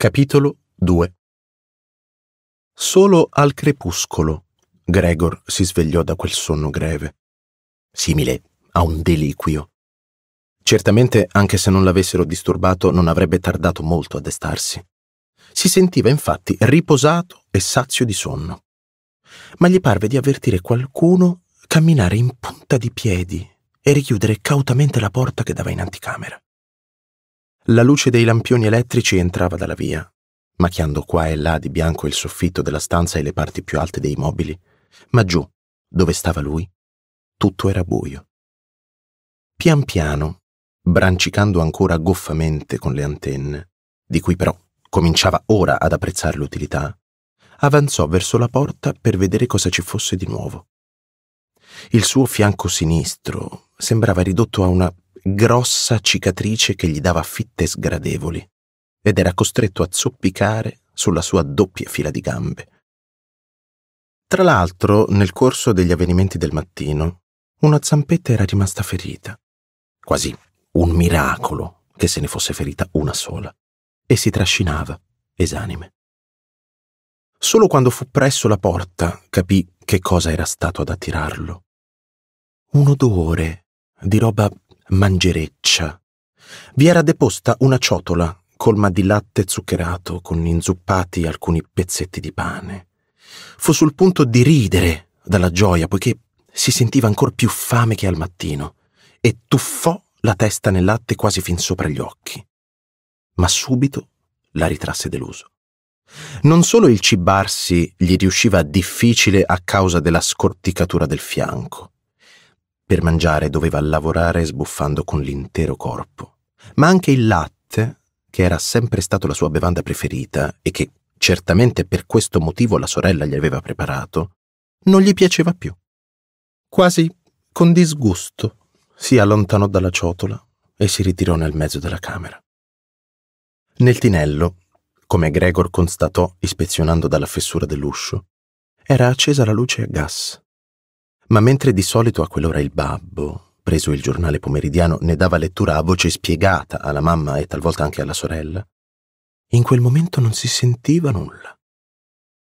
Capitolo 2 Solo al crepuscolo Gregor si svegliò da quel sonno greve, simile a un deliquio. Certamente, anche se non l'avessero disturbato, non avrebbe tardato molto a destarsi. Si sentiva infatti riposato e sazio di sonno. Ma gli parve di avvertire qualcuno camminare in punta di piedi e richiudere cautamente la porta che dava in anticamera la luce dei lampioni elettrici entrava dalla via, macchiando qua e là di bianco il soffitto della stanza e le parti più alte dei mobili, ma giù, dove stava lui, tutto era buio. Pian piano, brancicando ancora goffamente con le antenne, di cui però cominciava ora ad apprezzare l'utilità, avanzò verso la porta per vedere cosa ci fosse di nuovo. Il suo fianco sinistro sembrava ridotto a una grossa cicatrice che gli dava fitte sgradevoli ed era costretto a zoppicare sulla sua doppia fila di gambe. Tra l'altro, nel corso degli avvenimenti del mattino, una zampetta era rimasta ferita. Quasi un miracolo che se ne fosse ferita una sola, e si trascinava, esanime. Solo quando fu presso la porta capì che cosa era stato ad attirarlo. Un odore di roba mangereccia. Vi era deposta una ciotola colma di latte zuccherato con inzuppati alcuni pezzetti di pane. Fu sul punto di ridere dalla gioia poiché si sentiva ancor più fame che al mattino e tuffò la testa nel latte quasi fin sopra gli occhi. Ma subito la ritrasse deluso. Non solo il cibarsi gli riusciva difficile a causa della scorticatura del fianco, per mangiare doveva lavorare sbuffando con l'intero corpo. Ma anche il latte, che era sempre stato la sua bevanda preferita e che certamente per questo motivo la sorella gli aveva preparato, non gli piaceva più. Quasi con disgusto si allontanò dalla ciotola e si ritirò nel mezzo della camera. Nel tinello, come Gregor constatò ispezionando dalla fessura dell'uscio, era accesa la luce a gas ma mentre di solito a quell'ora il babbo, preso il giornale pomeridiano, ne dava lettura a voce spiegata alla mamma e talvolta anche alla sorella, in quel momento non si sentiva nulla.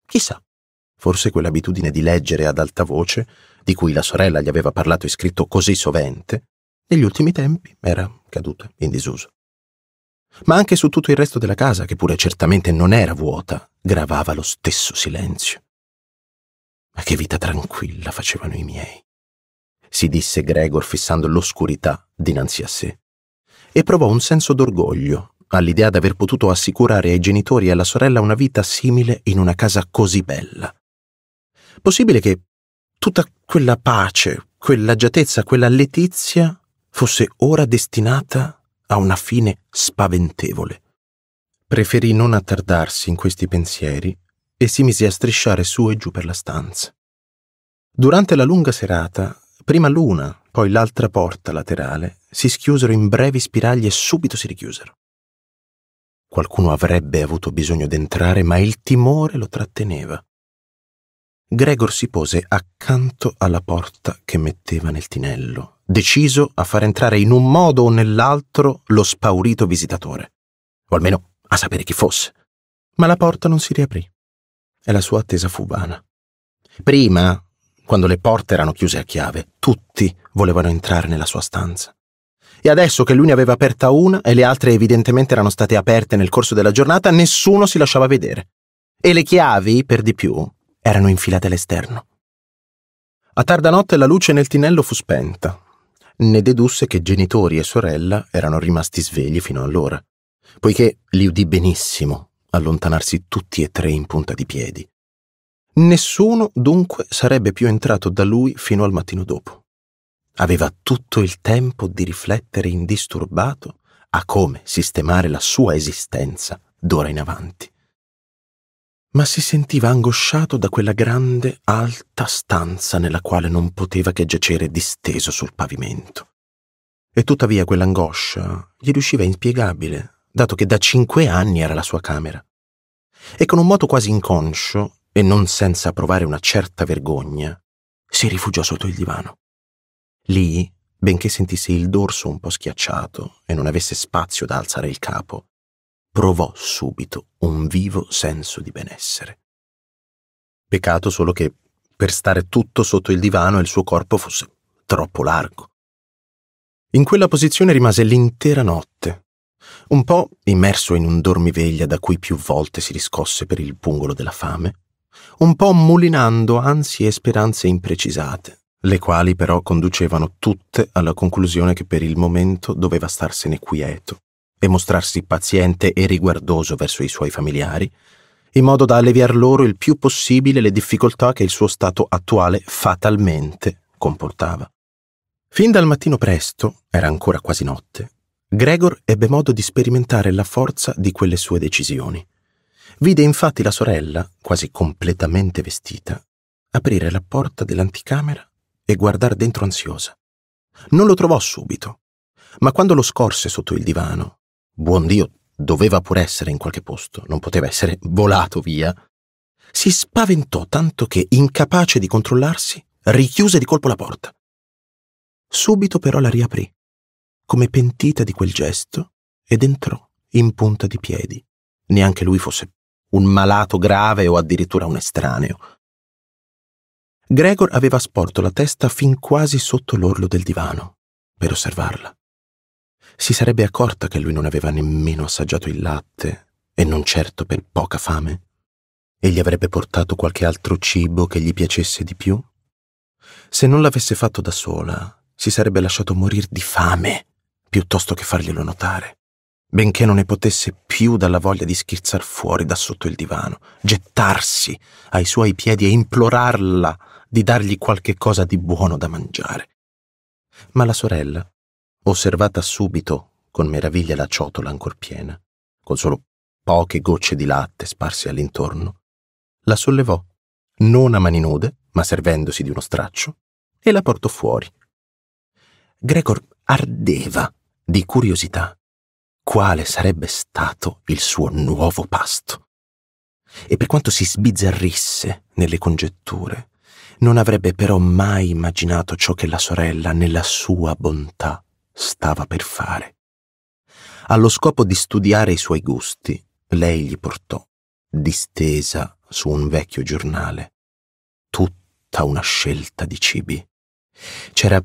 Chissà, forse quell'abitudine di leggere ad alta voce, di cui la sorella gli aveva parlato e scritto così sovente, negli ultimi tempi era caduta in disuso. Ma anche su tutto il resto della casa, che pure certamente non era vuota, gravava lo stesso silenzio. Ma che vita tranquilla facevano i miei, si disse Gregor fissando l'oscurità dinanzi a sé. E provò un senso d'orgoglio all'idea d'aver potuto assicurare ai genitori e alla sorella una vita simile in una casa così bella. Possibile che tutta quella pace, quell'agiatezza, quella letizia fosse ora destinata a una fine spaventevole. Preferì non attardarsi in questi pensieri e si mise a strisciare su e giù per la stanza. Durante la lunga serata, prima l'una, poi l'altra porta laterale, si schiusero in brevi spiragli e subito si richiusero. Qualcuno avrebbe avuto bisogno d'entrare, ma il timore lo tratteneva. Gregor si pose accanto alla porta che metteva nel tinello, deciso a far entrare in un modo o nell'altro lo spaurito visitatore, o almeno a sapere chi fosse. Ma la porta non si riaprì e la sua attesa fu vana. Prima, quando le porte erano chiuse a chiave, tutti volevano entrare nella sua stanza. E adesso che lui ne aveva aperta una e le altre evidentemente erano state aperte nel corso della giornata, nessuno si lasciava vedere. E le chiavi, per di più, erano infilate all'esterno. A tarda notte la luce nel tinello fu spenta. Ne dedusse che genitori e sorella erano rimasti svegli fino allora, poiché li udì benissimo allontanarsi tutti e tre in punta di piedi. Nessuno, dunque, sarebbe più entrato da lui fino al mattino dopo. Aveva tutto il tempo di riflettere indisturbato a come sistemare la sua esistenza d'ora in avanti. Ma si sentiva angosciato da quella grande, alta stanza nella quale non poteva che giacere disteso sul pavimento. E tuttavia quell'angoscia gli riusciva inspiegabile dato che da cinque anni era la sua camera. E con un moto quasi inconscio, e non senza provare una certa vergogna, si rifugiò sotto il divano. Lì, benché sentisse il dorso un po' schiacciato e non avesse spazio da alzare il capo, provò subito un vivo senso di benessere. Peccato solo che per stare tutto sotto il divano il suo corpo fosse troppo largo. In quella posizione rimase l'intera notte, un po' immerso in un dormiveglia da cui più volte si riscosse per il pungolo della fame, un po' mulinando ansie e speranze imprecisate, le quali però conducevano tutte alla conclusione che per il momento doveva starsene quieto e mostrarsi paziente e riguardoso verso i suoi familiari, in modo da alleviar loro il più possibile le difficoltà che il suo stato attuale fatalmente comportava. Fin dal mattino presto, era ancora quasi notte, Gregor ebbe modo di sperimentare la forza di quelle sue decisioni. Vide infatti la sorella, quasi completamente vestita, aprire la porta dell'anticamera e guardare dentro ansiosa. Non lo trovò subito, ma quando lo scorse sotto il divano, buon Dio, doveva pur essere in qualche posto, non poteva essere volato via, si spaventò tanto che, incapace di controllarsi, richiuse di colpo la porta. Subito però la riaprì come pentita di quel gesto, ed entrò in punta di piedi. Neanche lui fosse un malato grave o addirittura un estraneo. Gregor aveva sporto la testa fin quasi sotto l'orlo del divano per osservarla. Si sarebbe accorta che lui non aveva nemmeno assaggiato il latte e non certo per poca fame e gli avrebbe portato qualche altro cibo che gli piacesse di più? Se non l'avesse fatto da sola, si sarebbe lasciato morire di fame piuttosto che farglielo notare, benché non ne potesse più dalla voglia di schizzar fuori da sotto il divano, gettarsi ai suoi piedi e implorarla di dargli qualche cosa di buono da mangiare. Ma la sorella, osservata subito con meraviglia la ciotola ancor piena, con solo poche gocce di latte sparse all'intorno, la sollevò, non a mani nude, ma servendosi di uno straccio, e la portò fuori. Gregor ardeva di curiosità quale sarebbe stato il suo nuovo pasto. E per quanto si sbizzarrisse nelle congetture, non avrebbe però mai immaginato ciò che la sorella nella sua bontà stava per fare. Allo scopo di studiare i suoi gusti, lei gli portò, distesa su un vecchio giornale, tutta una scelta di cibi. C'era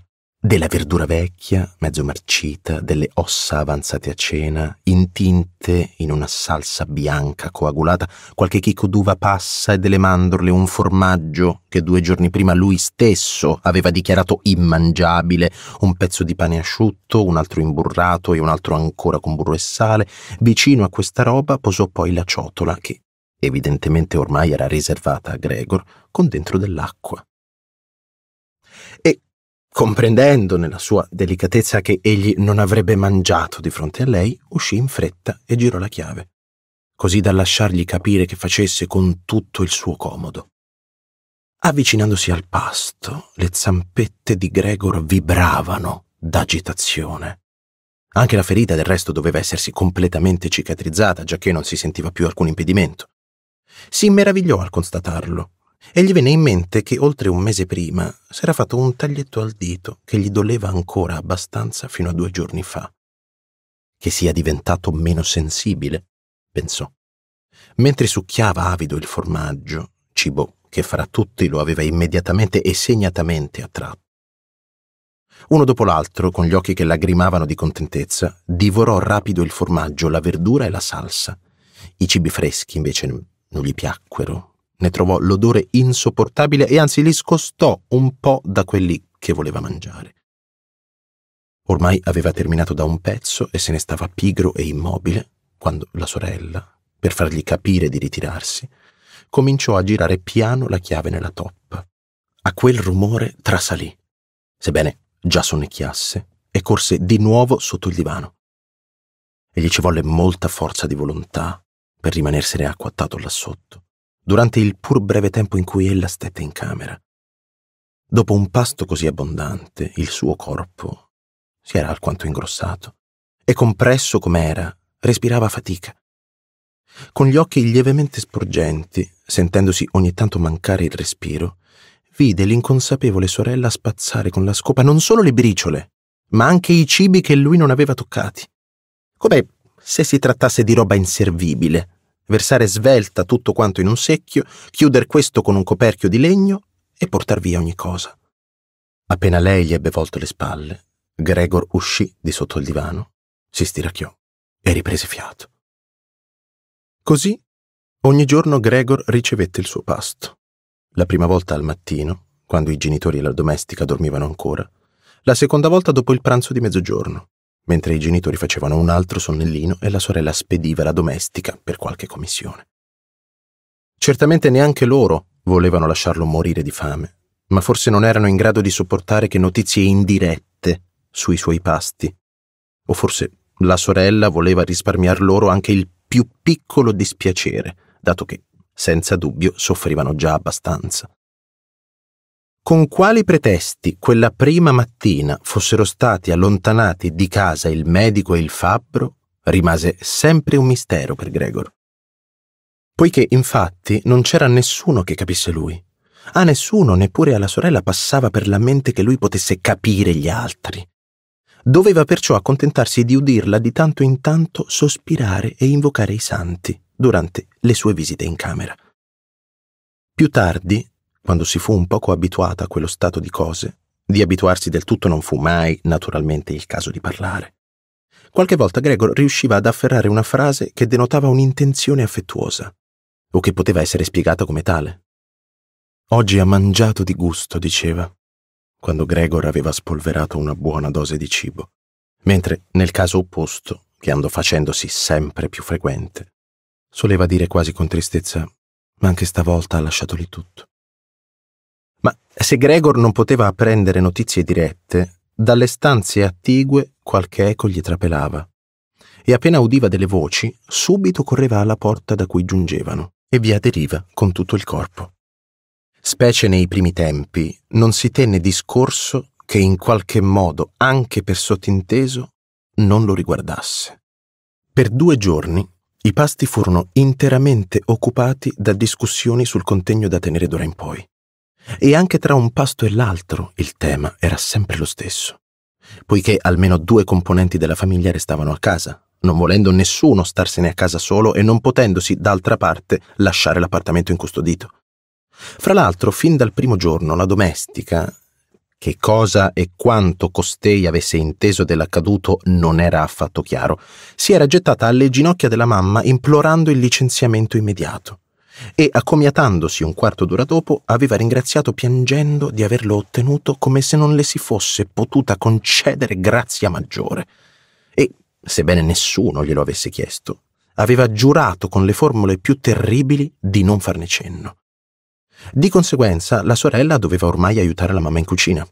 della verdura vecchia, mezzo marcita, delle ossa avanzate a cena, intinte in una salsa bianca coagulata, qualche chicco d'uva passa e delle mandorle, un formaggio che due giorni prima lui stesso aveva dichiarato immangiabile, un pezzo di pane asciutto, un altro imburrato e un altro ancora con burro e sale. Vicino a questa roba posò poi la ciotola che, evidentemente ormai era riservata a Gregor, con dentro dell'acqua. Comprendendo nella sua delicatezza che egli non avrebbe mangiato di fronte a lei, uscì in fretta e girò la chiave, così da lasciargli capire che facesse con tutto il suo comodo. Avvicinandosi al pasto, le zampette di Gregor vibravano d'agitazione. Anche la ferita del resto doveva essersi completamente cicatrizzata, giacché non si sentiva più alcun impedimento. Si meravigliò al constatarlo e gli venne in mente che oltre un mese prima s'era fatto un taglietto al dito che gli doleva ancora abbastanza fino a due giorni fa. Che sia diventato meno sensibile, pensò. Mentre succhiava avido il formaggio, cibo che fra tutti lo aveva immediatamente e segnatamente attratto. Uno dopo l'altro, con gli occhi che lagrimavano di contentezza, divorò rapido il formaggio, la verdura e la salsa. I cibi freschi invece non gli piacquero, ne trovò l'odore insopportabile e anzi li scostò un po' da quelli che voleva mangiare. Ormai aveva terminato da un pezzo e se ne stava pigro e immobile quando la sorella, per fargli capire di ritirarsi, cominciò a girare piano la chiave nella toppa. A quel rumore trasalì, sebbene già sonnecchiasse, e corse di nuovo sotto il divano. E gli ci volle molta forza di volontà per rimanersene acquattato là sotto durante il pur breve tempo in cui ella stette in camera. Dopo un pasto così abbondante, il suo corpo si era alquanto ingrossato e compresso com'era, respirava fatica. Con gli occhi lievemente sporgenti, sentendosi ogni tanto mancare il respiro, vide l'inconsapevole sorella spazzare con la scopa non solo le briciole, ma anche i cibi che lui non aveva toccati, come se si trattasse di roba inservibile, versare svelta tutto quanto in un secchio, chiuder questo con un coperchio di legno e portar via ogni cosa. Appena lei gli ebbe volto le spalle, Gregor uscì di sotto il divano, si stiracchiò e riprese fiato. Così ogni giorno Gregor ricevette il suo pasto. La prima volta al mattino, quando i genitori e la domestica dormivano ancora, la seconda volta dopo il pranzo di mezzogiorno, mentre i genitori facevano un altro sonnellino e la sorella spediva la domestica per qualche commissione. Certamente neanche loro volevano lasciarlo morire di fame, ma forse non erano in grado di sopportare che notizie indirette sui suoi pasti. O forse la sorella voleva risparmiar loro anche il più piccolo dispiacere, dato che, senza dubbio, soffrivano già abbastanza con quali pretesti quella prima mattina fossero stati allontanati di casa il medico e il fabbro rimase sempre un mistero per Gregor. Poiché infatti non c'era nessuno che capisse lui. A nessuno, neppure alla sorella, passava per la mente che lui potesse capire gli altri. Doveva perciò accontentarsi di udirla di tanto in tanto sospirare e invocare i santi durante le sue visite in camera. Più tardi quando si fu un poco abituata a quello stato di cose, di abituarsi del tutto non fu mai, naturalmente, il caso di parlare. Qualche volta Gregor riusciva ad afferrare una frase che denotava un'intenzione affettuosa, o che poteva essere spiegata come tale. Oggi ha mangiato di gusto, diceva, quando Gregor aveva spolverato una buona dose di cibo, mentre nel caso opposto, che andò facendosi sempre più frequente, soleva dire quasi con tristezza, ma anche stavolta ha lasciato lì tutto ma se Gregor non poteva apprendere notizie dirette, dalle stanze attigue qualche eco gli trapelava. E appena udiva delle voci, subito correva alla porta da cui giungevano e vi aderiva con tutto il corpo. Specie nei primi tempi, non si tenne discorso che in qualche modo, anche per sottinteso, non lo riguardasse. Per due giorni i pasti furono interamente occupati da discussioni sul contegno da tenere d'ora in poi. E anche tra un pasto e l'altro il tema era sempre lo stesso, poiché almeno due componenti della famiglia restavano a casa, non volendo nessuno starsene a casa solo e non potendosi, d'altra parte, lasciare l'appartamento incustodito. Fra l'altro, fin dal primo giorno, la domestica, che cosa e quanto costei avesse inteso dell'accaduto non era affatto chiaro, si era gettata alle ginocchia della mamma implorando il licenziamento immediato e, accomiatandosi un quarto d'ora dopo, aveva ringraziato piangendo di averlo ottenuto come se non le si fosse potuta concedere grazia maggiore. E, sebbene nessuno glielo avesse chiesto, aveva giurato con le formule più terribili di non farne cenno. Di conseguenza, la sorella doveva ormai aiutare la mamma in cucina.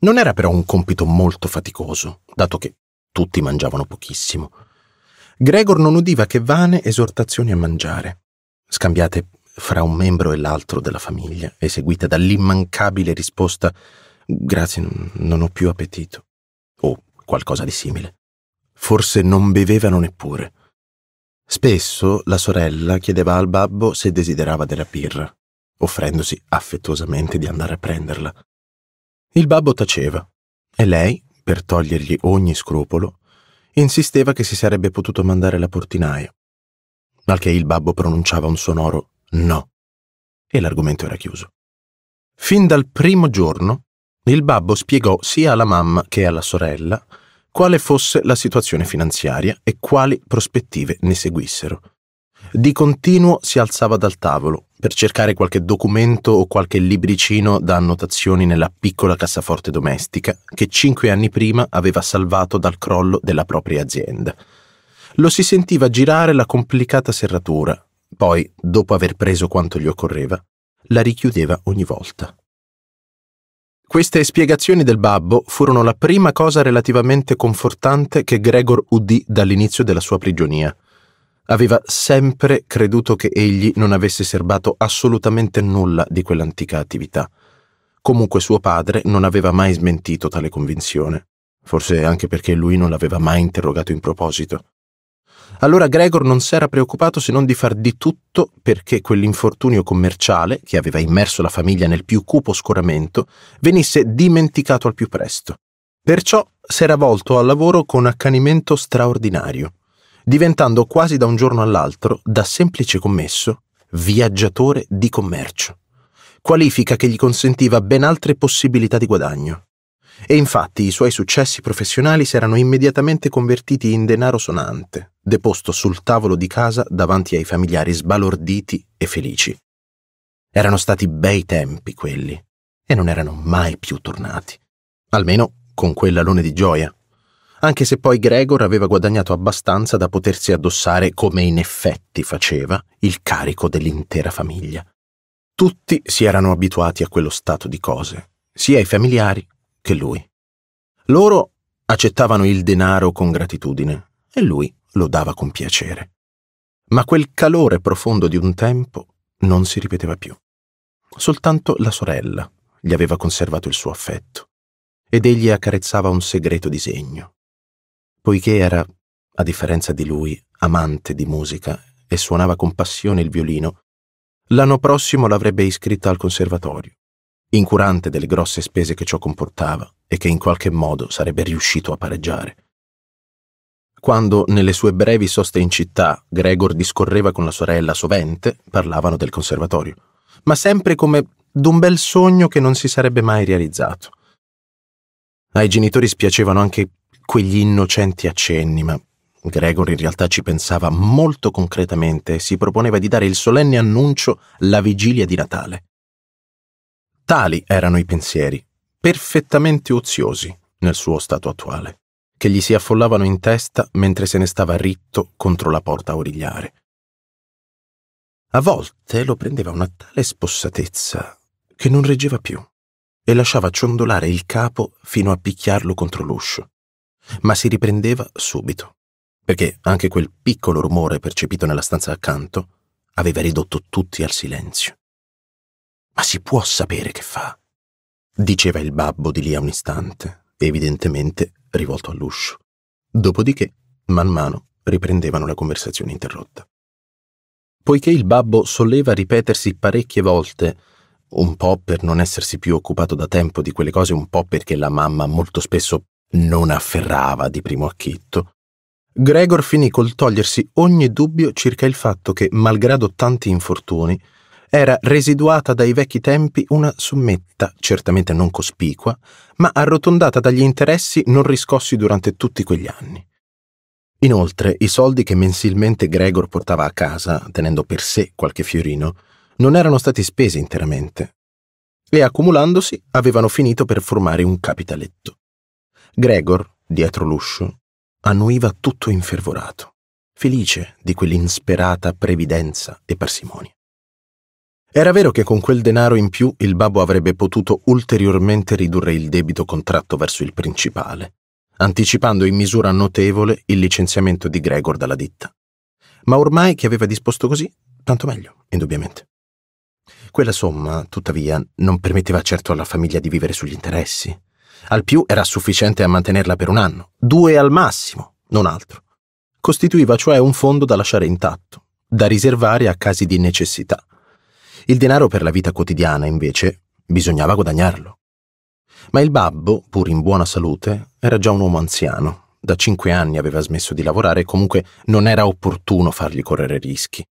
Non era però un compito molto faticoso, dato che tutti mangiavano pochissimo. Gregor non udiva che vane esortazioni a mangiare, scambiate fra un membro e l'altro della famiglia, eseguite dall'immancabile risposta Grazie, non ho più appetito, o qualcosa di simile. Forse non bevevano neppure. Spesso la sorella chiedeva al babbo se desiderava della birra, offrendosi affettuosamente di andare a prenderla. Il babbo taceva e lei, per togliergli ogni scrupolo, insisteva che si sarebbe potuto mandare la portinaia, al che il babbo pronunciava un sonoro no, e l'argomento era chiuso. Fin dal primo giorno, il babbo spiegò sia alla mamma che alla sorella quale fosse la situazione finanziaria e quali prospettive ne seguissero, di continuo si alzava dal tavolo per cercare qualche documento o qualche libricino da annotazioni nella piccola cassaforte domestica che cinque anni prima aveva salvato dal crollo della propria azienda. Lo si sentiva girare la complicata serratura, poi, dopo aver preso quanto gli occorreva, la richiudeva ogni volta. Queste spiegazioni del babbo furono la prima cosa relativamente confortante che Gregor udì dall'inizio della sua prigionia aveva sempre creduto che egli non avesse serbato assolutamente nulla di quell'antica attività. Comunque suo padre non aveva mai smentito tale convinzione, forse anche perché lui non l'aveva mai interrogato in proposito. Allora Gregor non s'era preoccupato se non di far di tutto perché quell'infortunio commerciale, che aveva immerso la famiglia nel più cupo scoramento, venisse dimenticato al più presto. Perciò s'era volto al lavoro con accanimento straordinario diventando quasi da un giorno all'altro, da semplice commesso, viaggiatore di commercio, qualifica che gli consentiva ben altre possibilità di guadagno. E infatti i suoi successi professionali si erano immediatamente convertiti in denaro sonante, deposto sul tavolo di casa davanti ai familiari sbalorditi e felici. Erano stati bei tempi quelli, e non erano mai più tornati, almeno con quell'alone di gioia anche se poi Gregor aveva guadagnato abbastanza da potersi addossare, come in effetti faceva, il carico dell'intera famiglia. Tutti si erano abituati a quello stato di cose, sia i familiari che lui. Loro accettavano il denaro con gratitudine e lui lo dava con piacere. Ma quel calore profondo di un tempo non si ripeteva più. Soltanto la sorella gli aveva conservato il suo affetto ed egli accarezzava un segreto disegno poiché era, a differenza di lui, amante di musica e suonava con passione il violino, l'anno prossimo l'avrebbe iscritta al conservatorio, incurante delle grosse spese che ciò comportava e che in qualche modo sarebbe riuscito a pareggiare. Quando, nelle sue brevi soste in città, Gregor discorreva con la sorella sovente, parlavano del conservatorio, ma sempre come d'un bel sogno che non si sarebbe mai realizzato. Ai genitori spiacevano anche quegli innocenti accenni, ma Gregor in realtà ci pensava molto concretamente e si proponeva di dare il solenne annuncio la vigilia di Natale. Tali erano i pensieri, perfettamente oziosi nel suo stato attuale, che gli si affollavano in testa mentre se ne stava ritto contro la porta origliare. A volte lo prendeva una tale spossatezza che non reggeva più e lasciava ciondolare il capo fino a picchiarlo contro l'uscio ma si riprendeva subito, perché anche quel piccolo rumore percepito nella stanza accanto aveva ridotto tutti al silenzio. Ma si può sapere che fa? diceva il babbo di lì a un istante, evidentemente rivolto all'uscio. Dopodiché, man mano, riprendevano la conversazione interrotta. Poiché il babbo soleva ripetersi parecchie volte, un po' per non essersi più occupato da tempo di quelle cose, un po' perché la mamma molto spesso non afferrava di primo acchitto, Gregor finì col togliersi ogni dubbio circa il fatto che, malgrado tanti infortuni, era residuata dai vecchi tempi una sommetta, certamente non cospicua, ma arrotondata dagli interessi non riscossi durante tutti quegli anni. Inoltre, i soldi che mensilmente Gregor portava a casa, tenendo per sé qualche fiorino, non erano stati spesi interamente e accumulandosi avevano finito per formare un capitaletto. Gregor, dietro l'uscio, annuiva tutto infervorato, felice di quell'insperata previdenza e parsimonia. Era vero che con quel denaro in più il babbo avrebbe potuto ulteriormente ridurre il debito contratto verso il principale, anticipando in misura notevole il licenziamento di Gregor dalla ditta. Ma ormai che aveva disposto così, tanto meglio, indubbiamente. Quella somma, tuttavia, non permetteva certo alla famiglia di vivere sugli interessi, al più era sufficiente a mantenerla per un anno, due al massimo, non altro. Costituiva cioè un fondo da lasciare intatto, da riservare a casi di necessità. Il denaro per la vita quotidiana, invece, bisognava guadagnarlo. Ma il babbo, pur in buona salute, era già un uomo anziano. Da cinque anni aveva smesso di lavorare e comunque non era opportuno fargli correre rischi.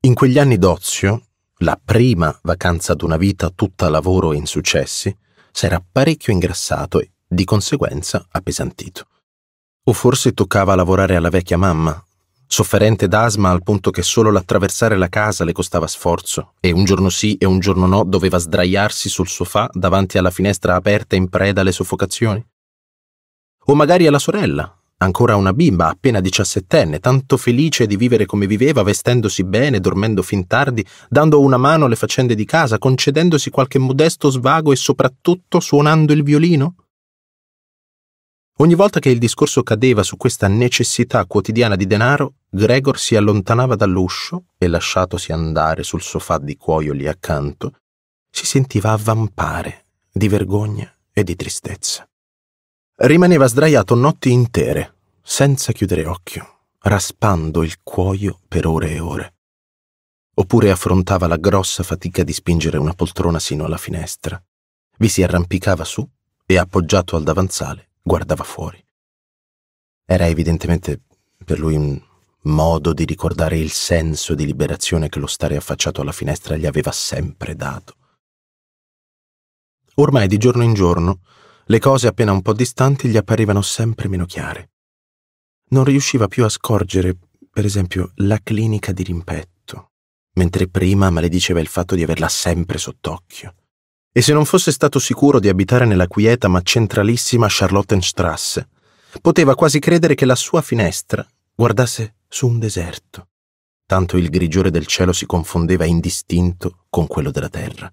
In quegli anni d'ozio, la prima vacanza d'una vita tutta lavoro e insuccessi, s'era parecchio ingrassato e, di conseguenza, appesantito. O forse toccava lavorare alla vecchia mamma, sofferente d'asma al punto che solo l'attraversare la casa le costava sforzo, e un giorno sì e un giorno no doveva sdraiarsi sul sofà davanti alla finestra aperta in preda alle soffocazioni. O magari alla sorella, ancora una bimba, appena diciassettenne, tanto felice di vivere come viveva, vestendosi bene, dormendo fin tardi, dando una mano alle faccende di casa, concedendosi qualche modesto svago e soprattutto suonando il violino? Ogni volta che il discorso cadeva su questa necessità quotidiana di denaro, Gregor si allontanava dall'uscio e lasciatosi andare sul sofà di cuoio lì accanto, si sentiva avvampare di vergogna e di tristezza. Rimaneva sdraiato notti intere, senza chiudere occhio, raspando il cuoio per ore e ore. Oppure affrontava la grossa fatica di spingere una poltrona sino alla finestra. Vi si arrampicava su e, appoggiato al davanzale, guardava fuori. Era evidentemente per lui un modo di ricordare il senso di liberazione che lo stare affacciato alla finestra gli aveva sempre dato. Ormai di giorno in giorno le cose appena un po' distanti gli apparivano sempre meno chiare non riusciva più a scorgere, per esempio, la clinica di rimpetto, mentre prima malediceva il fatto di averla sempre sott'occhio. E se non fosse stato sicuro di abitare nella quieta ma centralissima Charlottenstrasse, poteva quasi credere che la sua finestra guardasse su un deserto, tanto il grigiore del cielo si confondeva indistinto con quello della terra.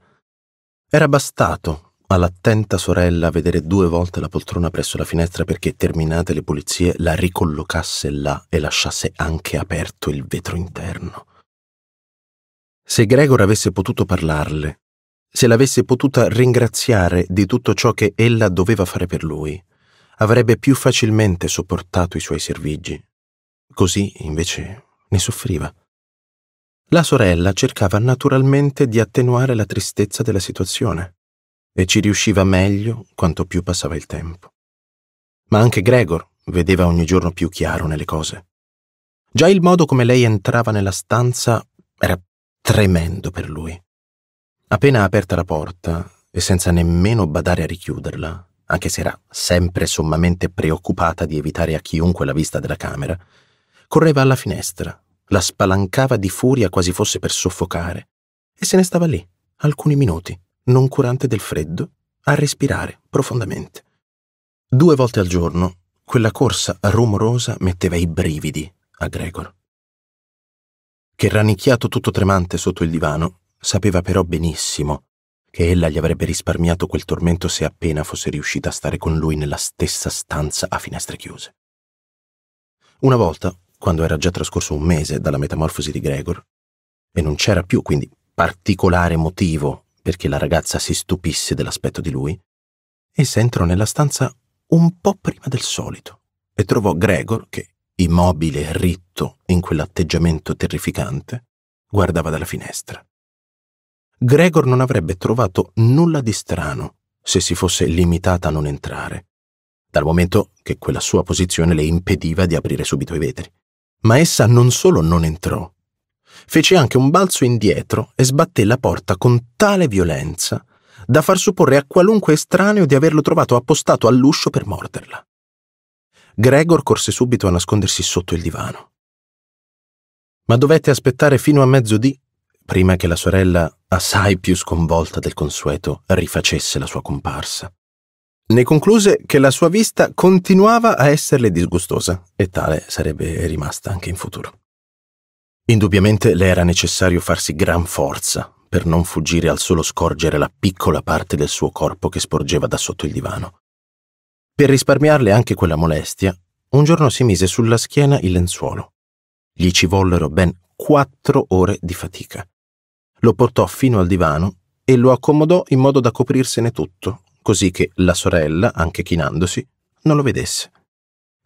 Era bastato ma l'attenta sorella a vedere due volte la poltrona presso la finestra perché terminate le pulizie la ricollocasse là e lasciasse anche aperto il vetro interno. Se Gregor avesse potuto parlarle, se l'avesse potuta ringraziare di tutto ciò che ella doveva fare per lui, avrebbe più facilmente sopportato i suoi servigi. Così, invece, ne soffriva. La sorella cercava naturalmente di attenuare la tristezza della situazione e ci riusciva meglio quanto più passava il tempo. Ma anche Gregor vedeva ogni giorno più chiaro nelle cose. Già il modo come lei entrava nella stanza era tremendo per lui. Appena aperta la porta e senza nemmeno badare a richiuderla, anche se era sempre sommamente preoccupata di evitare a chiunque la vista della camera, correva alla finestra, la spalancava di furia quasi fosse per soffocare, e se ne stava lì, alcuni minuti, non curante del freddo, a respirare profondamente. Due volte al giorno quella corsa rumorosa metteva i brividi a Gregor, che rannicchiato tutto tremante sotto il divano, sapeva però benissimo che ella gli avrebbe risparmiato quel tormento se appena fosse riuscita a stare con lui nella stessa stanza a finestre chiuse. Una volta, quando era già trascorso un mese dalla metamorfosi di Gregor, e non c'era più quindi particolare motivo perché la ragazza si stupisse dell'aspetto di lui, essa entrò nella stanza un po' prima del solito e trovò Gregor che, immobile e ritto in quell'atteggiamento terrificante, guardava dalla finestra. Gregor non avrebbe trovato nulla di strano se si fosse limitata a non entrare, dal momento che quella sua posizione le impediva di aprire subito i vetri. Ma essa non solo non entrò, fece anche un balzo indietro e sbatté la porta con tale violenza da far supporre a qualunque estraneo di averlo trovato appostato all'uscio per morderla. Gregor corse subito a nascondersi sotto il divano. Ma dovette aspettare fino a mezzodì prima che la sorella, assai più sconvolta del consueto, rifacesse la sua comparsa. Ne concluse che la sua vista continuava a esserle disgustosa e tale sarebbe rimasta anche in futuro. Indubbiamente le era necessario farsi gran forza per non fuggire al solo scorgere la piccola parte del suo corpo che sporgeva da sotto il divano. Per risparmiarle anche quella molestia, un giorno si mise sulla schiena il lenzuolo. Gli ci vollero ben quattro ore di fatica. Lo portò fino al divano e lo accomodò in modo da coprirsene tutto, così che la sorella, anche chinandosi, non lo vedesse.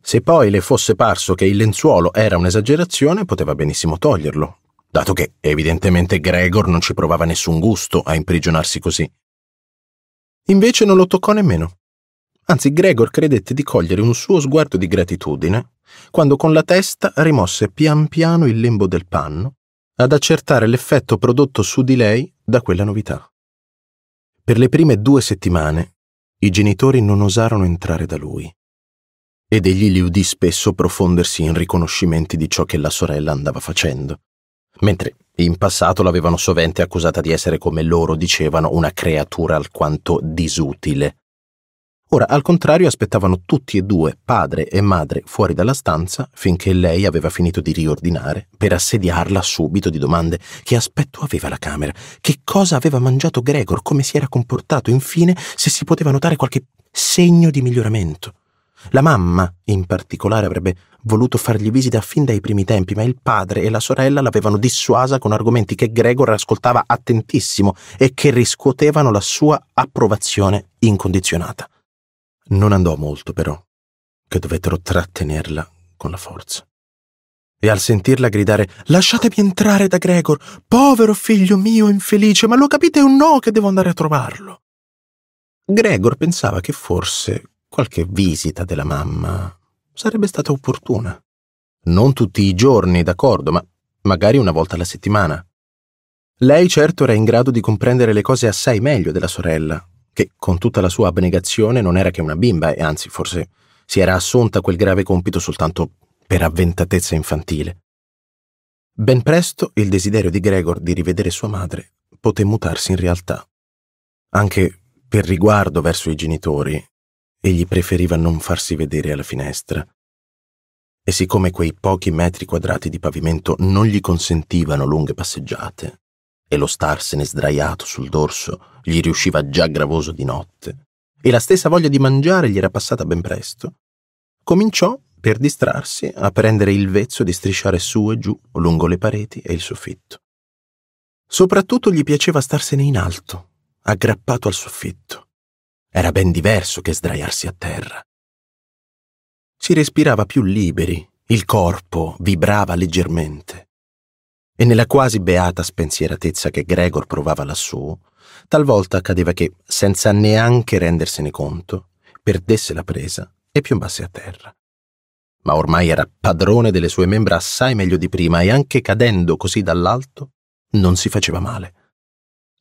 Se poi le fosse parso che il lenzuolo era un'esagerazione, poteva benissimo toglierlo, dato che evidentemente Gregor non ci provava nessun gusto a imprigionarsi così. Invece non lo toccò nemmeno. Anzi, Gregor credette di cogliere un suo sguardo di gratitudine quando con la testa rimosse pian piano il lembo del panno ad accertare l'effetto prodotto su di lei da quella novità. Per le prime due settimane i genitori non osarono entrare da lui ed egli li udì spesso profondersi in riconoscimenti di ciò che la sorella andava facendo, mentre in passato l'avevano sovente accusata di essere, come loro dicevano, una creatura alquanto disutile. Ora, al contrario, aspettavano tutti e due, padre e madre, fuori dalla stanza finché lei aveva finito di riordinare, per assediarla subito di domande. Che aspetto aveva la camera? Che cosa aveva mangiato Gregor? Come si era comportato? Infine, se si poteva notare qualche segno di miglioramento. La mamma, in particolare, avrebbe voluto fargli visita fin dai primi tempi, ma il padre e la sorella l'avevano dissuasa con argomenti che Gregor ascoltava attentissimo e che riscuotevano la sua approvazione incondizionata. Non andò molto, però, che dovettero trattenerla con la forza. E al sentirla gridare Lasciatemi entrare da Gregor, povero figlio mio infelice, ma lo capite o no che devo andare a trovarlo? Gregor pensava che forse Qualche visita della mamma sarebbe stata opportuna. Non tutti i giorni, d'accordo, ma magari una volta alla settimana. Lei certo era in grado di comprendere le cose assai meglio della sorella, che con tutta la sua abnegazione non era che una bimba e anzi forse si era assunta quel grave compito soltanto per avventatezza infantile. Ben presto il desiderio di Gregor di rivedere sua madre poté mutarsi in realtà. Anche per riguardo verso i genitori, egli preferiva non farsi vedere alla finestra. E siccome quei pochi metri quadrati di pavimento non gli consentivano lunghe passeggiate, e lo starsene sdraiato sul dorso gli riusciva già gravoso di notte, e la stessa voglia di mangiare gli era passata ben presto, cominciò, per distrarsi, a prendere il vezzo di strisciare su e giù lungo le pareti e il soffitto. Soprattutto gli piaceva starsene in alto, aggrappato al soffitto, era ben diverso che sdraiarsi a terra. Si respirava più liberi, il corpo vibrava leggermente. E nella quasi beata spensieratezza che Gregor provava lassù, talvolta accadeva che, senza neanche rendersene conto, perdesse la presa e piombasse a terra. Ma ormai era padrone delle sue membra assai meglio di prima e anche cadendo così dall'alto non si faceva male.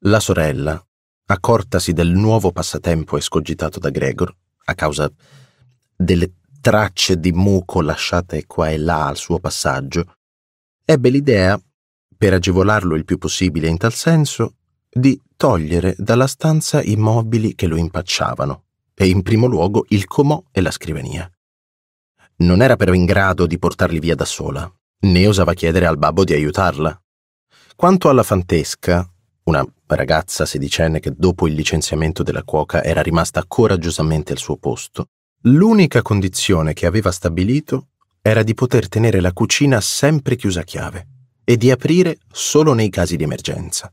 La sorella, accortasi del nuovo passatempo escogitato da Gregor, a causa delle tracce di muco lasciate qua e là al suo passaggio, ebbe l'idea, per agevolarlo il più possibile in tal senso, di togliere dalla stanza i mobili che lo impacciavano, e in primo luogo il comò e la scrivania. Non era però in grado di portarli via da sola, né osava chiedere al babbo di aiutarla. Quanto alla fantesca, una ragazza sedicenne che dopo il licenziamento della cuoca era rimasta coraggiosamente al suo posto, l'unica condizione che aveva stabilito era di poter tenere la cucina sempre chiusa a chiave e di aprire solo nei casi di emergenza.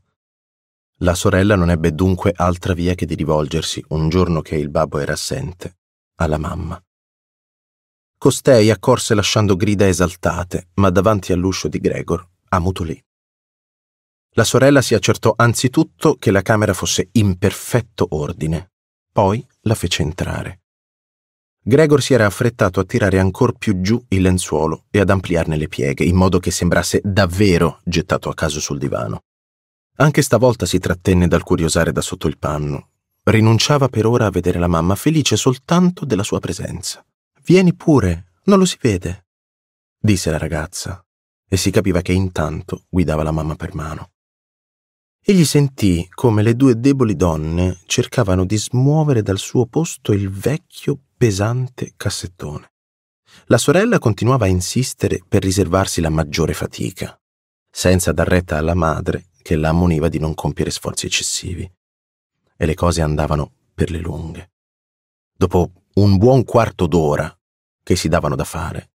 La sorella non ebbe dunque altra via che di rivolgersi, un giorno che il babbo era assente, alla mamma. Costei accorse lasciando grida esaltate, ma davanti all'uscio di Gregor ammutolì. La sorella si accertò anzitutto che la camera fosse in perfetto ordine, poi la fece entrare. Gregor si era affrettato a tirare ancor più giù il lenzuolo e ad ampliarne le pieghe, in modo che sembrasse davvero gettato a caso sul divano. Anche stavolta si trattenne dal curiosare da sotto il panno. Rinunciava per ora a vedere la mamma, felice soltanto della sua presenza. Vieni pure, non lo si vede, disse la ragazza, e si capiva che intanto guidava la mamma per mano. Egli sentì come le due deboli donne cercavano di smuovere dal suo posto il vecchio pesante cassettone. La sorella continuava a insistere per riservarsi la maggiore fatica, senza dar retta alla madre che la ammoniva di non compiere sforzi eccessivi. E le cose andavano per le lunghe. Dopo un buon quarto d'ora che si davano da fare,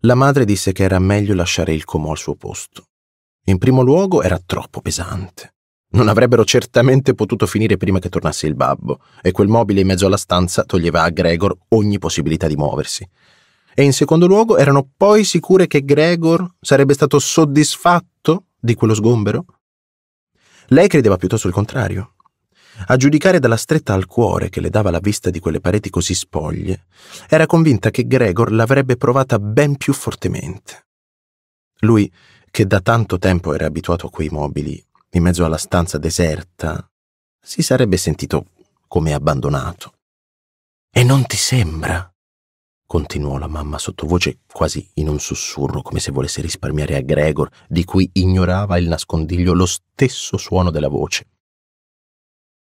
la madre disse che era meglio lasciare il comò al suo posto. In primo luogo era troppo pesante. Non avrebbero certamente potuto finire prima che tornasse il babbo, e quel mobile in mezzo alla stanza toglieva a Gregor ogni possibilità di muoversi. E in secondo luogo erano poi sicure che Gregor sarebbe stato soddisfatto di quello sgombero? Lei credeva piuttosto il contrario. A giudicare dalla stretta al cuore che le dava la vista di quelle pareti così spoglie, era convinta che Gregor l'avrebbe provata ben più fortemente. Lui, che da tanto tempo era abituato a quei mobili, in mezzo alla stanza deserta, si sarebbe sentito come abbandonato. E non ti sembra? continuò la mamma sottovoce, quasi in un sussurro, come se volesse risparmiare a Gregor, di cui ignorava il nascondiglio lo stesso suono della voce.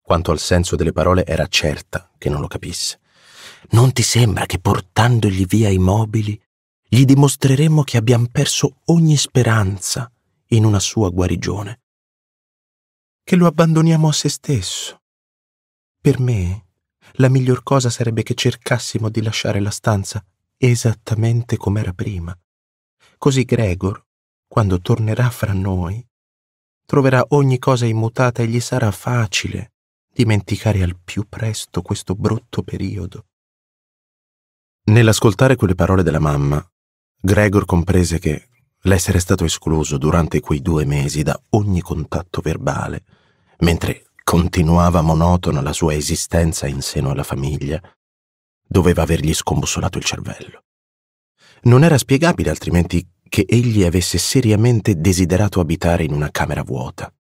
Quanto al senso delle parole era certa che non lo capisse. Non ti sembra che portandogli via i mobili gli dimostreremmo che abbiamo perso ogni speranza in una sua guarigione? che lo abbandoniamo a se stesso. Per me, la miglior cosa sarebbe che cercassimo di lasciare la stanza esattamente com'era prima. Così Gregor, quando tornerà fra noi, troverà ogni cosa immutata e gli sarà facile dimenticare al più presto questo brutto periodo. Nell'ascoltare quelle parole della mamma, Gregor comprese che l'essere stato escluso durante quei due mesi da ogni contatto verbale mentre continuava monotona la sua esistenza in seno alla famiglia, doveva avergli scombussolato il cervello. Non era spiegabile altrimenti che egli avesse seriamente desiderato abitare in una camera vuota.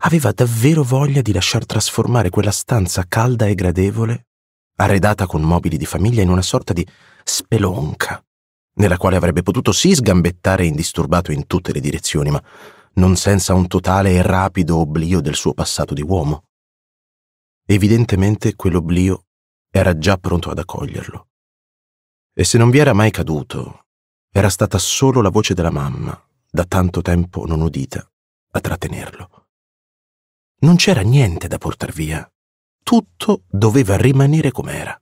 Aveva davvero voglia di lasciar trasformare quella stanza calda e gradevole, arredata con mobili di famiglia, in una sorta di spelonca, nella quale avrebbe potuto sì sgambettare indisturbato in tutte le direzioni, ma non senza un totale e rapido oblio del suo passato di uomo. Evidentemente quell'oblio era già pronto ad accoglierlo. E se non vi era mai caduto, era stata solo la voce della mamma, da tanto tempo non udita, a trattenerlo. Non c'era niente da portar via. Tutto doveva rimanere com'era.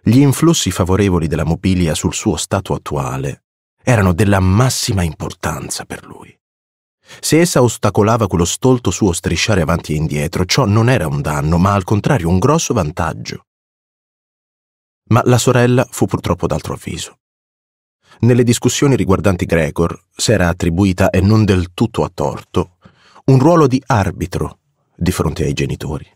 Gli influssi favorevoli della mobilia sul suo stato attuale erano della massima importanza per lui. Se essa ostacolava quello stolto suo strisciare avanti e indietro, ciò non era un danno, ma al contrario un grosso vantaggio. Ma la sorella fu purtroppo d'altro avviso. Nelle discussioni riguardanti Gregor s'era attribuita, e non del tutto a torto, un ruolo di arbitro di fronte ai genitori.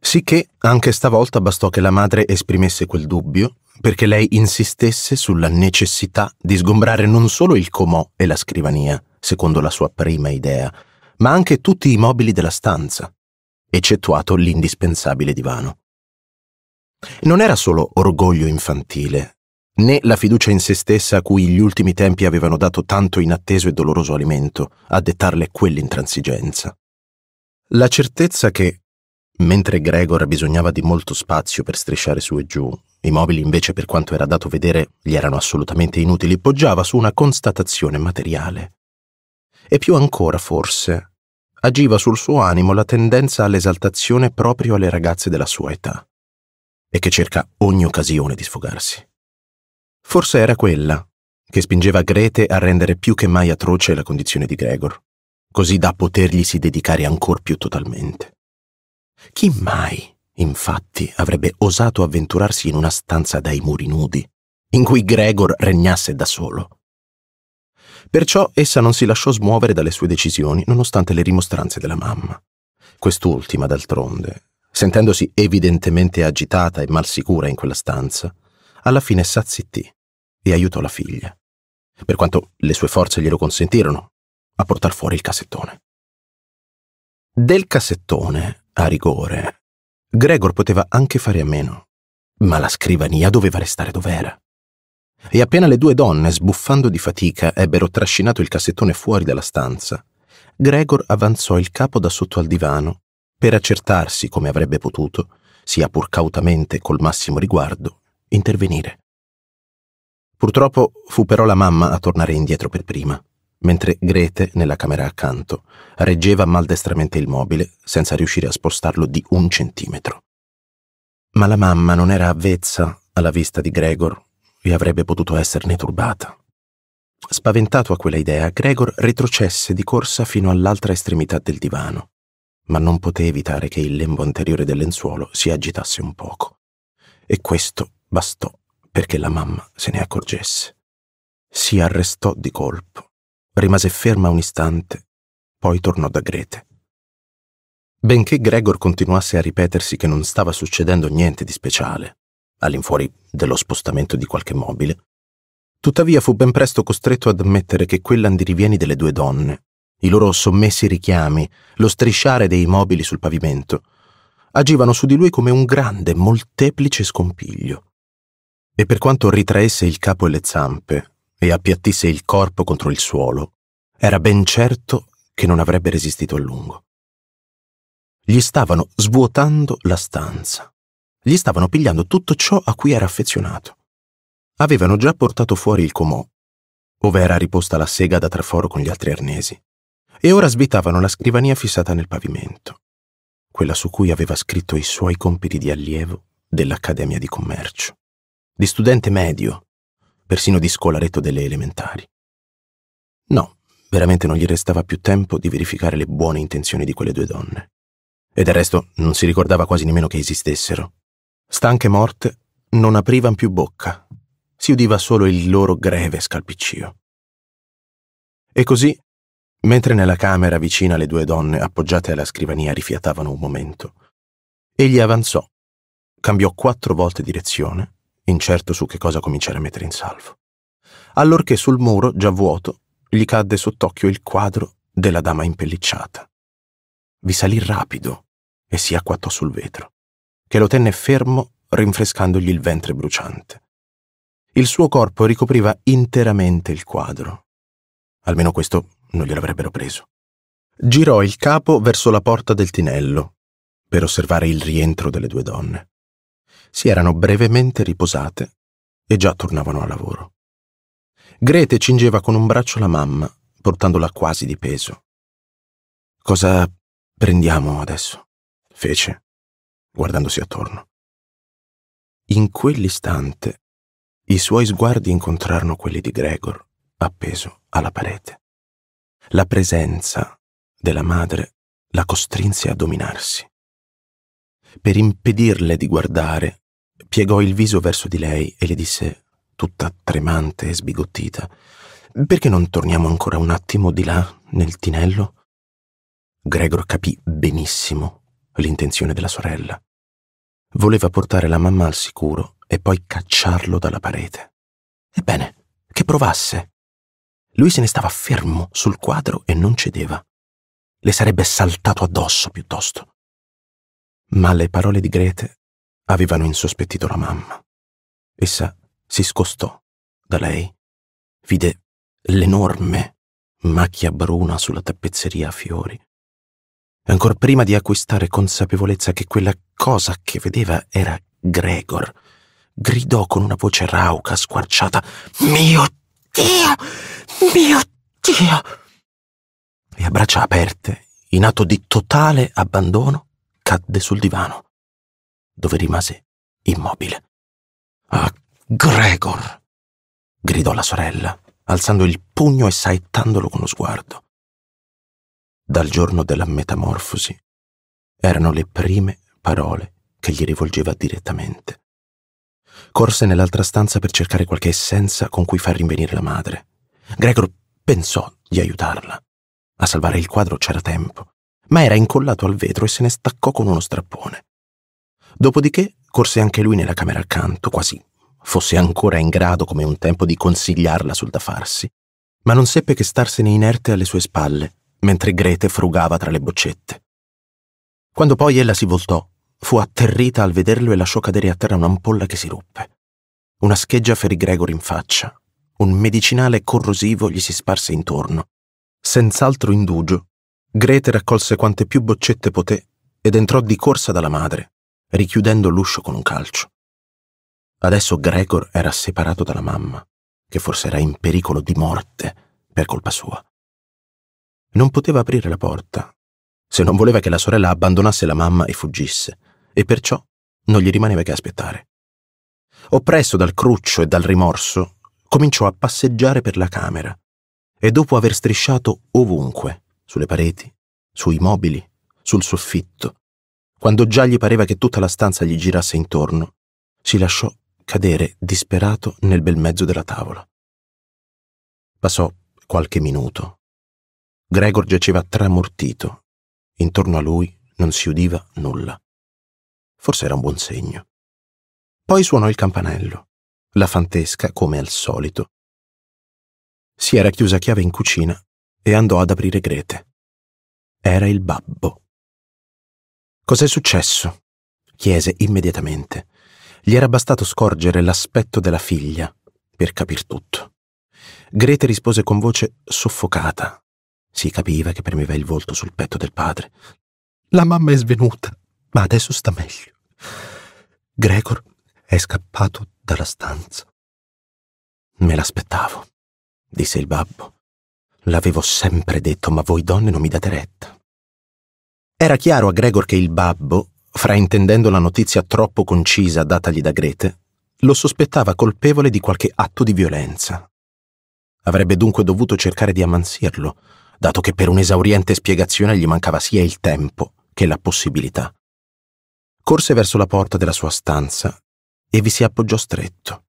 Sicché anche stavolta bastò che la madre esprimesse quel dubbio perché lei insistesse sulla necessità di sgombrare non solo il comò e la scrivania, secondo la sua prima idea, ma anche tutti i mobili della stanza, eccettuato l'indispensabile divano. Non era solo orgoglio infantile, né la fiducia in se stessa a cui gli ultimi tempi avevano dato tanto inatteso e doloroso alimento a dettarle quell'intransigenza. La certezza che, mentre Gregor bisognava di molto spazio per strisciare su e giù, i mobili invece per quanto era dato vedere gli erano assolutamente inutili, poggiava su una constatazione materiale e più ancora forse agiva sul suo animo la tendenza all'esaltazione proprio alle ragazze della sua età e che cerca ogni occasione di sfogarsi. Forse era quella che spingeva Grete a rendere più che mai atroce la condizione di Gregor, così da potergli si dedicare ancor più totalmente. Chi mai, infatti, avrebbe osato avventurarsi in una stanza dai muri nudi, in cui Gregor regnasse da solo? Perciò essa non si lasciò smuovere dalle sue decisioni, nonostante le rimostranze della mamma. Quest'ultima, d'altronde, sentendosi evidentemente agitata e mal sicura in quella stanza, alla fine s'azzittì e aiutò la figlia, per quanto le sue forze glielo consentirono, a portar fuori il cassettone. Del cassettone, a rigore, Gregor poteva anche fare a meno, ma la scrivania doveva restare dov'era e appena le due donne, sbuffando di fatica, ebbero trascinato il cassettone fuori dalla stanza, Gregor avanzò il capo da sotto al divano per accertarsi, come avrebbe potuto, sia pur cautamente col massimo riguardo, intervenire. Purtroppo fu però la mamma a tornare indietro per prima, mentre Grete, nella camera accanto, reggeva maldestramente il mobile senza riuscire a spostarlo di un centimetro. Ma la mamma non era avvezza alla vista di Gregor e avrebbe potuto esserne turbata. Spaventato a quella idea, Gregor retrocesse di corsa fino all'altra estremità del divano, ma non poté evitare che il lembo anteriore del lenzuolo si agitasse un poco. E questo bastò perché la mamma se ne accorgesse. Si arrestò di colpo, rimase ferma un istante, poi tornò da Grete. Benché Gregor continuasse a ripetersi che non stava succedendo niente di speciale, all'infuori dello spostamento di qualche mobile. Tuttavia fu ben presto costretto ad ammettere che quell'andirivieni delle due donne, i loro sommessi richiami, lo strisciare dei mobili sul pavimento, agivano su di lui come un grande, molteplice scompiglio. E per quanto ritraesse il capo e le zampe e appiattisse il corpo contro il suolo, era ben certo che non avrebbe resistito a lungo. Gli stavano svuotando la stanza. Gli stavano pigliando tutto ciò a cui era affezionato. Avevano già portato fuori il comò, ove era riposta la sega da traforo con gli altri arnesi, e ora svitavano la scrivania fissata nel pavimento, quella su cui aveva scritto i suoi compiti di allievo dell'Accademia di Commercio, di studente medio, persino di scolaretto delle elementari. No, veramente non gli restava più tempo di verificare le buone intenzioni di quelle due donne. E del resto non si ricordava quasi nemmeno che esistessero, Stanche morte, non aprivan più bocca. Si udiva solo il loro greve scalpiccio. E così, mentre nella camera vicina le due donne appoggiate alla scrivania rifiatavano un momento, egli avanzò, cambiò quattro volte direzione, incerto su che cosa cominciare a mettere in salvo. Allorché sul muro, già vuoto, gli cadde sott'occhio il quadro della dama impellicciata. Vi salì rapido e si acquattò sul vetro che lo tenne fermo rinfrescandogli il ventre bruciante. Il suo corpo ricopriva interamente il quadro. Almeno questo non gliel'avrebbero preso. Girò il capo verso la porta del tinello per osservare il rientro delle due donne. Si erano brevemente riposate e già tornavano al lavoro. Grete cingeva con un braccio la mamma, portandola quasi di peso. Cosa prendiamo adesso? fece guardandosi attorno. In quell'istante i suoi sguardi incontrarono quelli di Gregor appeso alla parete. La presenza della madre la costrinse a dominarsi. Per impedirle di guardare, piegò il viso verso di lei e le disse, tutta tremante e sbigottita, perché non torniamo ancora un attimo di là, nel tinello? Gregor capì benissimo l'intenzione della sorella. Voleva portare la mamma al sicuro e poi cacciarlo dalla parete. Ebbene, che provasse. Lui se ne stava fermo sul quadro e non cedeva. Le sarebbe saltato addosso piuttosto. Ma le parole di Grete avevano insospettito la mamma. Essa si scostò da lei, vide l'enorme macchia bruna sulla tappezzeria a fiori ancor prima di acquistare consapevolezza che quella cosa che vedeva era Gregor, gridò con una voce rauca, squarciata, Mio Dio! Mio Dio! E a braccia aperte, in atto di totale abbandono, cadde sul divano, dove rimase immobile. Ah, Gregor! gridò la sorella, alzando il pugno e saettandolo con lo sguardo dal giorno della metamorfosi. Erano le prime parole che gli rivolgeva direttamente. Corse nell'altra stanza per cercare qualche essenza con cui far rinvenire la madre. Gregor pensò di aiutarla. A salvare il quadro c'era tempo, ma era incollato al vetro e se ne staccò con uno strappone. Dopodiché corse anche lui nella camera accanto, quasi fosse ancora in grado come un tempo di consigliarla sul da farsi, ma non seppe che starsene inerte alle sue spalle mentre Grete frugava tra le boccette. Quando poi ella si voltò, fu atterrita al vederlo e lasciò cadere a terra un'ampolla che si ruppe. Una scheggia ferì Gregor in faccia, un medicinale corrosivo gli si sparse intorno. Senz'altro indugio, Grete raccolse quante più boccette poté ed entrò di corsa dalla madre, richiudendo l'uscio con un calcio. Adesso Gregor era separato dalla mamma, che forse era in pericolo di morte per colpa sua. Non poteva aprire la porta, se non voleva che la sorella abbandonasse la mamma e fuggisse, e perciò non gli rimaneva che aspettare. Oppresso dal cruccio e dal rimorso, cominciò a passeggiare per la camera e dopo aver strisciato ovunque, sulle pareti, sui mobili, sul soffitto, quando già gli pareva che tutta la stanza gli girasse intorno, si lasciò cadere disperato nel bel mezzo della tavola. Passò qualche minuto Gregor giaceva tramortito. Intorno a lui non si udiva nulla. Forse era un buon segno. Poi suonò il campanello, la fantesca come al solito. Si era chiusa a chiave in cucina e andò ad aprire Grete. Era il babbo. Cos'è successo? chiese immediatamente. Gli era bastato scorgere l'aspetto della figlia per capir tutto. Grete rispose con voce soffocata, si capiva che premeva il volto sul petto del padre. La mamma è svenuta, ma adesso sta meglio. Gregor è scappato dalla stanza. Me l'aspettavo, disse il babbo. L'avevo sempre detto, ma voi donne non mi date retta. Era chiaro a Gregor che il babbo, fraintendendo la notizia troppo concisa datagli da Grete, lo sospettava colpevole di qualche atto di violenza. Avrebbe dunque dovuto cercare di ammansirlo, dato che per un'esauriente spiegazione gli mancava sia il tempo che la possibilità. Corse verso la porta della sua stanza e vi si appoggiò stretto.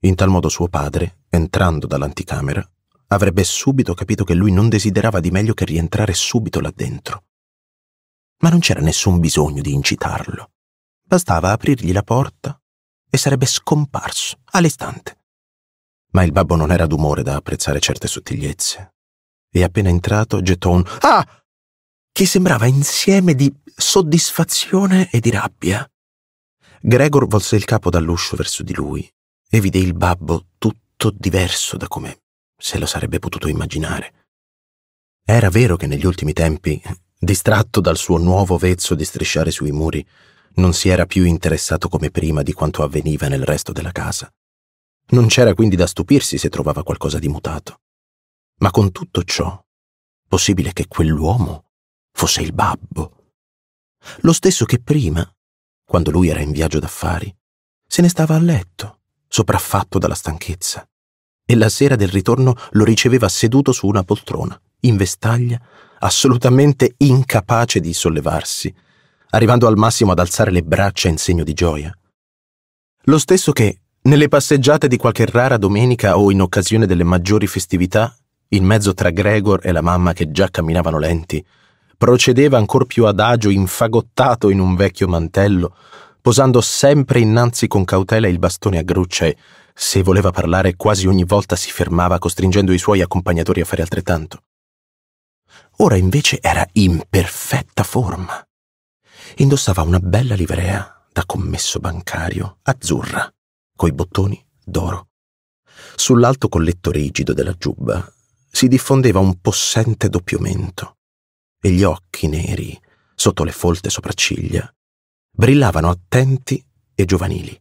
In tal modo suo padre, entrando dall'anticamera, avrebbe subito capito che lui non desiderava di meglio che rientrare subito là dentro. Ma non c'era nessun bisogno di incitarlo. Bastava aprirgli la porta e sarebbe scomparso all'istante. Ma il babbo non era d'umore da apprezzare certe sottigliezze e appena entrato gettò un Ah! che sembrava insieme di soddisfazione e di rabbia. Gregor volse il capo dall'uscio verso di lui e vide il babbo tutto diverso da come se lo sarebbe potuto immaginare. Era vero che negli ultimi tempi, distratto dal suo nuovo vezzo di strisciare sui muri, non si era più interessato come prima di quanto avveniva nel resto della casa. Non c'era quindi da stupirsi se trovava qualcosa di mutato. Ma con tutto ciò, possibile che quell'uomo fosse il babbo. Lo stesso che prima, quando lui era in viaggio d'affari, se ne stava a letto, sopraffatto dalla stanchezza, e la sera del ritorno lo riceveva seduto su una poltrona, in vestaglia, assolutamente incapace di sollevarsi, arrivando al massimo ad alzare le braccia in segno di gioia. Lo stesso che, nelle passeggiate di qualche rara domenica o in occasione delle maggiori festività, in mezzo tra Gregor e la mamma che già camminavano lenti, procedeva ancor più adagio, infagottato in un vecchio mantello, posando sempre innanzi con cautela il bastone a gruccia e, se voleva parlare, quasi ogni volta si fermava, costringendo i suoi accompagnatori a fare altrettanto. Ora invece era in perfetta forma. Indossava una bella livrea da commesso bancario, azzurra, coi bottoni d'oro. Sull'alto colletto rigido della giubba si diffondeva un possente doppiamento e gli occhi neri, sotto le folte sopracciglia, brillavano attenti e giovanili,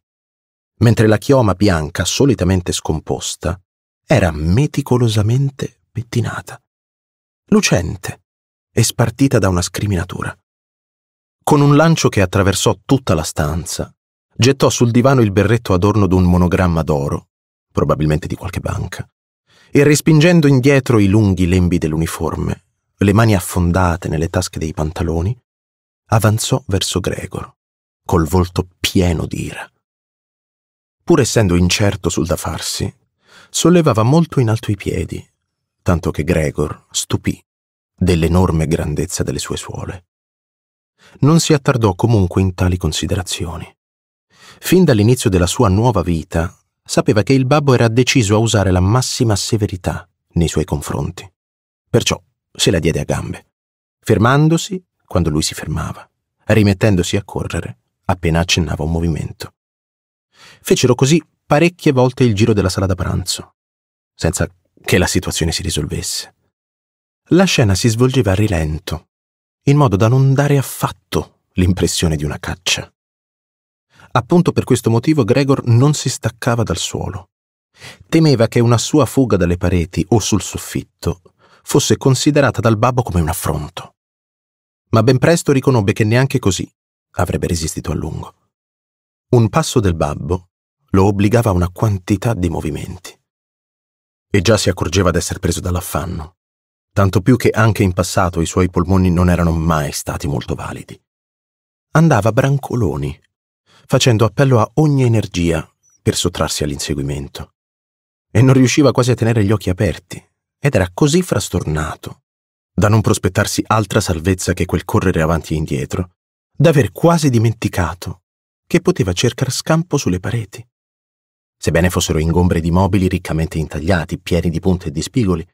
mentre la chioma bianca solitamente scomposta era meticolosamente pettinata, lucente e spartita da una scriminatura. Con un lancio che attraversò tutta la stanza, gettò sul divano il berretto adorno d'un monogramma d'oro, probabilmente di qualche banca, e respingendo indietro i lunghi lembi dell'uniforme, le mani affondate nelle tasche dei pantaloni, avanzò verso Gregor, col volto pieno d'ira. Pur essendo incerto sul da farsi, sollevava molto in alto i piedi, tanto che Gregor stupì dell'enorme grandezza delle sue suole. Non si attardò comunque in tali considerazioni. Fin dall'inizio della sua nuova vita sapeva che il babbo era deciso a usare la massima severità nei suoi confronti. Perciò se la diede a gambe, fermandosi quando lui si fermava, rimettendosi a correre appena accennava un movimento. Fecero così parecchie volte il giro della sala da pranzo, senza che la situazione si risolvesse. La scena si svolgeva a rilento, in modo da non dare affatto l'impressione di una caccia. Appunto per questo motivo Gregor non si staccava dal suolo. Temeva che una sua fuga dalle pareti o sul soffitto fosse considerata dal babbo come un affronto. Ma ben presto riconobbe che neanche così avrebbe resistito a lungo. Un passo del babbo lo obbligava a una quantità di movimenti. E già si accorgeva d'essere preso dall'affanno, tanto più che anche in passato i suoi polmoni non erano mai stati molto validi. Andava brancoloni facendo appello a ogni energia per sottrarsi all'inseguimento. E non riusciva quasi a tenere gli occhi aperti, ed era così frastornato da non prospettarsi altra salvezza che quel correre avanti e indietro, da aver quasi dimenticato che poteva cercar scampo sulle pareti. Sebbene fossero ingombre di mobili riccamente intagliati, pieni di punte e di spigoli,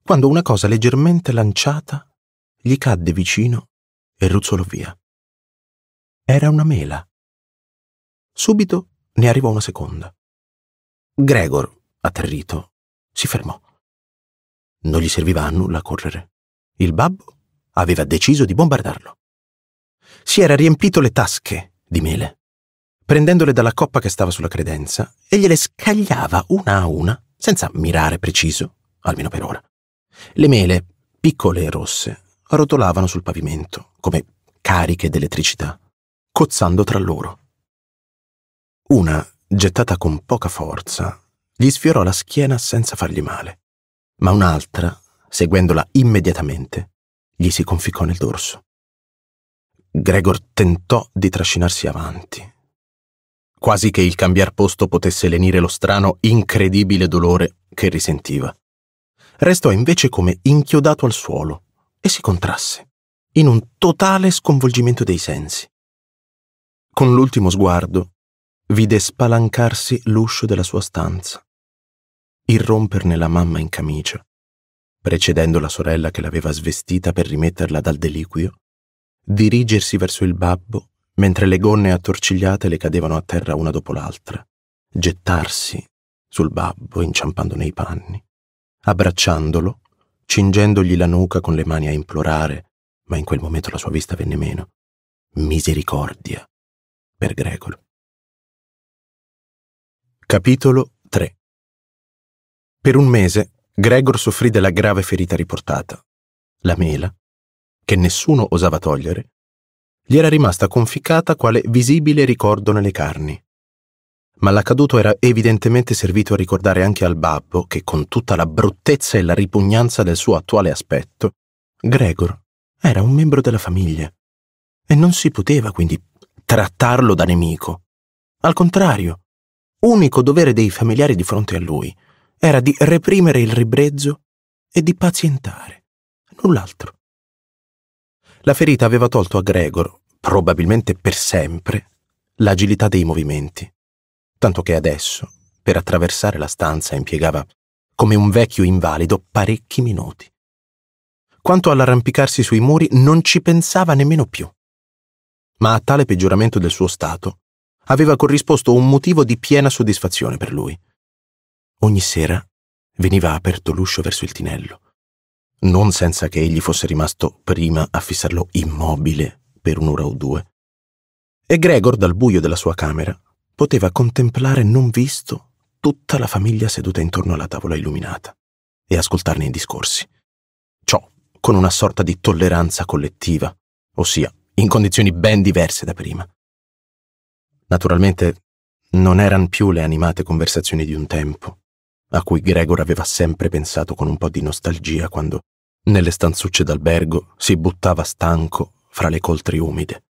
quando una cosa leggermente lanciata gli cadde vicino e ruzzolò via. Era una mela. Subito ne arrivò una seconda. Gregor, atterrito, si fermò. Non gli serviva a nulla correre. Il babbo aveva deciso di bombardarlo. Si era riempito le tasche di mele. Prendendole dalla coppa che stava sulla credenza, e gliele scagliava una a una, senza mirare preciso, almeno per ora. Le mele, piccole e rosse, rotolavano sul pavimento, come cariche d'elettricità, cozzando tra loro. Una, gettata con poca forza, gli sfiorò la schiena senza fargli male, ma un'altra, seguendola immediatamente, gli si conficcò nel dorso. Gregor tentò di trascinarsi avanti, quasi che il cambiar posto potesse lenire lo strano, incredibile dolore che risentiva. Restò invece come inchiodato al suolo e si contrasse, in un totale sconvolgimento dei sensi. Con l'ultimo sguardo, vide spalancarsi l'uscio della sua stanza, irromperne la mamma in camicia, precedendo la sorella che l'aveva svestita per rimetterla dal deliquio, dirigersi verso il babbo mentre le gonne attorcigliate le cadevano a terra una dopo l'altra, gettarsi sul babbo inciampando nei panni, abbracciandolo, cingendogli la nuca con le mani a implorare, ma in quel momento la sua vista venne meno. Misericordia per Gregor. Capitolo 3 Per un mese Gregor soffrì della grave ferita riportata. La mela, che nessuno osava togliere, gli era rimasta conficcata quale visibile ricordo nelle carni. Ma l'accaduto era evidentemente servito a ricordare anche al babbo che, con tutta la bruttezza e la ripugnanza del suo attuale aspetto, Gregor era un membro della famiglia e non si poteva quindi trattarlo da nemico. Al contrario, unico dovere dei familiari di fronte a lui era di reprimere il ribrezzo e di pazientare, null'altro. La ferita aveva tolto a Gregor, probabilmente per sempre, l'agilità dei movimenti, tanto che adesso, per attraversare la stanza, impiegava, come un vecchio invalido, parecchi minuti. Quanto all'arrampicarsi sui muri, non ci pensava nemmeno più. Ma a tale peggioramento del suo stato aveva corrisposto un motivo di piena soddisfazione per lui. Ogni sera veniva aperto l'uscio verso il tinello, non senza che egli fosse rimasto prima a fissarlo immobile per un'ora o due. E Gregor, dal buio della sua camera, poteva contemplare non visto tutta la famiglia seduta intorno alla tavola illuminata e ascoltarne i discorsi. Ciò con una sorta di tolleranza collettiva, ossia in condizioni ben diverse da prima. Naturalmente non erano più le animate conversazioni di un tempo, a cui Gregor aveva sempre pensato con un po' di nostalgia quando, nelle stanzucce d'albergo, si buttava stanco fra le coltri umide